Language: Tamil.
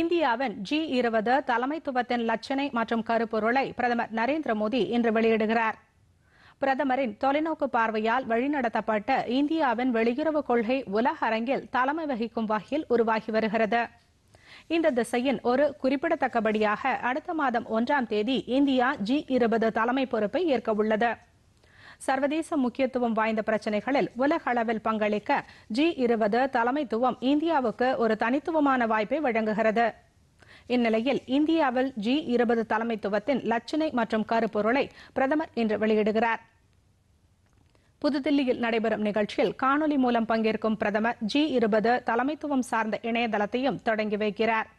இந்தியாவின் ஜி இருபது தலைமைத்துவத்தின் லட்சணை மற்றும் கருப்பொருளை பிரதமர் நரேந்திர மோடி இன்று வெளியிடுகிறார் பிரதமரின் தொலைநோக்கு பார்வையால் வழிநடத்தப்பட்ட இந்தியாவின் வெளியுறவு கொள்கை உலக அரங்கில் தலைமை வகிக்கும் வகையில் உருவாகி வருகிறது இந்த திசையின் ஒரு குறிப்பிடத்தக்கபடியாக அடுத்த மாதம் ஒன்றாம் தேதி இந்தியா ஜி இருபது தலைமை பொறுப்பை ஏற்கவுள்ளது உள்ளது சர்வதேச முக்கியத்துவம் வாய்ந்த பிரச்சினைகளில் உலக அளவில் பங்களிக்க ஜி இருபது தலைமைத்துவம் இந்தியாவுக்கு ஒரு தனித்துவமான வாய்ப்பை வழங்குகிறது இந்நிலையில் இந்தியாவில் ஜி இருபது தலைமைத்துவத்தின் லட்சணை மற்றும் கருப்பொருளை பிரதமர் இன்று வெளியிடுகிறார் புதுதில்லியில் நடைபெறும் நிகழ்ச்சியில் காணொலி மூலம் பங்கேற்கும் பிரதமர் ஜி இருபது தலைமைத்துவம் சார்ந்த இணையதளத்தையும் தொடங்கி வைக்கிறாா்